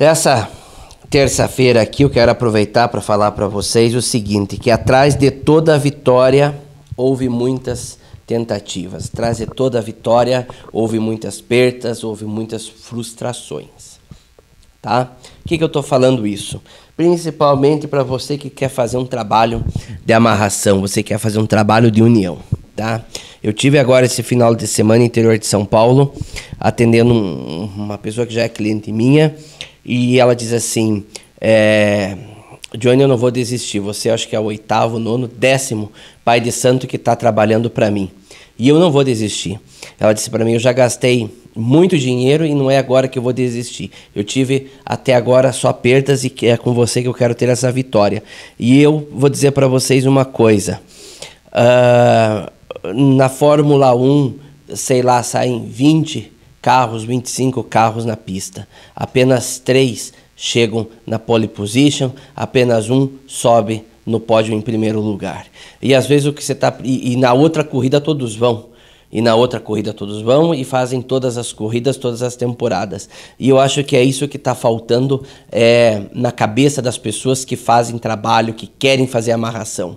Essa terça-feira aqui eu quero aproveitar para falar para vocês o seguinte, que atrás de toda a vitória houve muitas tentativas. Atrás de toda a vitória houve muitas perdas, houve muitas frustrações. Tá? Por que, que eu estou falando isso? Principalmente para você que quer fazer um trabalho de amarração, você quer fazer um trabalho de união. Tá? Eu tive agora esse final de semana interior de São Paulo, atendendo um, uma pessoa que já é cliente minha, e ela diz assim: é, Johnny, eu não vou desistir. Você acho que é o oitavo, nono, décimo pai de santo que está trabalhando para mim. E eu não vou desistir. Ela disse para mim: Eu já gastei muito dinheiro e não é agora que eu vou desistir. Eu tive até agora só perdas e é com você que eu quero ter essa vitória. E eu vou dizer para vocês uma coisa: uh, na Fórmula 1, sei lá, saem 20 carros, 25 carros na pista. Apenas três chegam na pole position, apenas um sobe no pódio em primeiro lugar. E às vezes o que você está e, e, na outra corrida todos vão. E na outra corrida todos vão e fazem todas as corridas, todas as temporadas. E eu acho que é isso que está faltando é, na cabeça das pessoas que fazem trabalho, que querem fazer amarração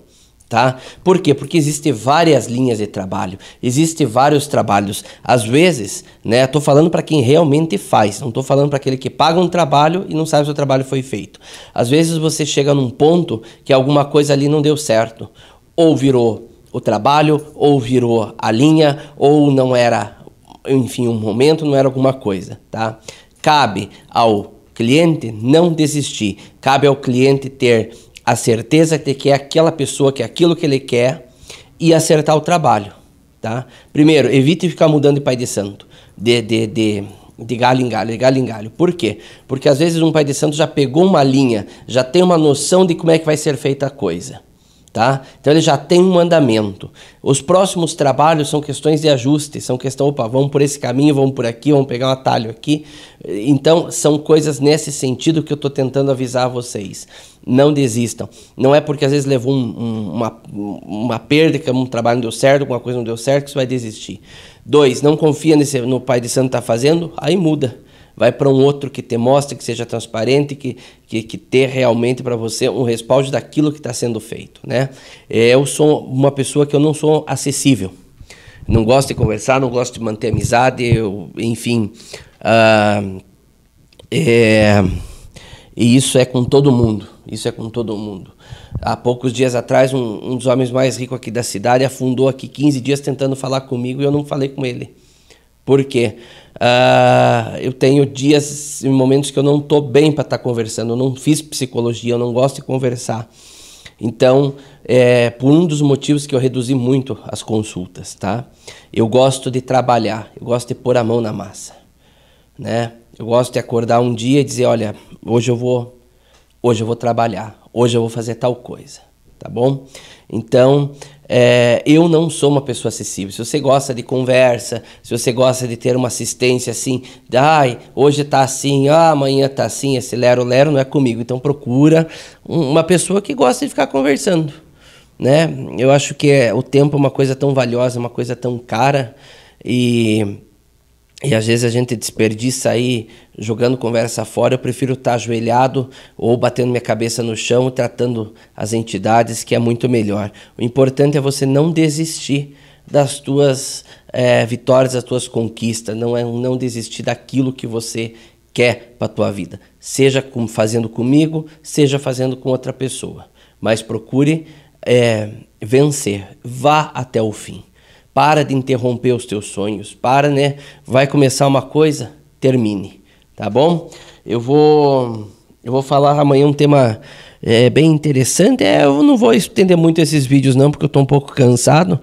tá? Por quê? Porque existem várias linhas de trabalho, existem vários trabalhos. Às vezes, né, tô falando para quem realmente faz, não tô falando para aquele que paga um trabalho e não sabe se o trabalho foi feito. Às vezes você chega num ponto que alguma coisa ali não deu certo, ou virou o trabalho, ou virou a linha, ou não era, enfim, um momento, não era alguma coisa, tá? Cabe ao cliente não desistir, cabe ao cliente ter a certeza de que é aquela pessoa, que é aquilo que ele quer e acertar o trabalho, tá? Primeiro, evite ficar mudando de pai de santo, de, de, de, de galho em galho, de galho em galho. Por quê? Porque às vezes um pai de santo já pegou uma linha, já tem uma noção de como é que vai ser feita a coisa. Tá? Então ele já tem um mandamento. Os próximos trabalhos são questões de ajuste, são questão, opa, vamos por esse caminho, vamos por aqui, vamos pegar um atalho aqui. Então são coisas nesse sentido que eu estou tentando avisar vocês. Não desistam. Não é porque às vezes levou um, um, uma, uma perda, que um trabalho não deu certo, alguma coisa não deu certo, que você vai desistir. Dois, não confia nesse, no pai de santo está fazendo, aí muda vai para um outro que te mostre, que seja transparente, que, que, que ter realmente para você um respaldo daquilo que está sendo feito. Né? É, eu sou uma pessoa que eu não sou acessível. Não gosto de conversar, não gosto de manter amizade, eu, enfim. Uh, é, e isso é com todo mundo. Isso é com todo mundo. Há poucos dias atrás, um, um dos homens mais ricos aqui da cidade afundou aqui 15 dias tentando falar comigo e eu não falei com ele. Porque uh, ah, eu tenho dias e momentos que eu não estou bem para estar tá conversando. Eu não fiz psicologia, eu não gosto de conversar. Então, é por um dos motivos que eu reduzi muito as consultas, tá? Eu gosto de trabalhar, eu gosto de pôr a mão na massa, né? Eu gosto de acordar um dia e dizer, olha, hoje eu vou, hoje eu vou trabalhar, hoje eu vou fazer tal coisa tá bom? Então, é, eu não sou uma pessoa acessível. Se você gosta de conversa, se você gosta de ter uma assistência assim, ai, hoje tá assim, ah, amanhã tá assim, esse lero-lero não é comigo. Então procura uma pessoa que gosta de ficar conversando, né? Eu acho que é, o tempo é uma coisa tão valiosa, uma coisa tão cara e e às vezes a gente desperdiça aí jogando conversa fora. Eu prefiro estar ajoelhado ou batendo minha cabeça no chão, tratando as entidades, que é muito melhor. O importante é você não desistir das tuas é, vitórias, das tuas conquistas. Não é não desistir daquilo que você quer para a tua vida. Seja com, fazendo comigo, seja fazendo com outra pessoa. Mas procure é, vencer. Vá até o fim. Para de interromper os teus sonhos. Para, né? Vai começar uma coisa, termine. Tá bom? Eu vou. Eu vou falar amanhã um tema é, bem interessante. É, eu não vou estender muito esses vídeos, não, porque eu estou um pouco cansado.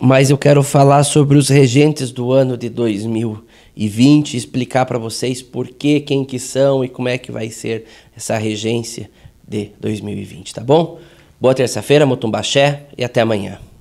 Mas eu quero falar sobre os regentes do ano de 2020, explicar para vocês por que, quem que são e como é que vai ser essa regência de 2020, tá bom? Boa terça-feira, Motumbaxé, e até amanhã.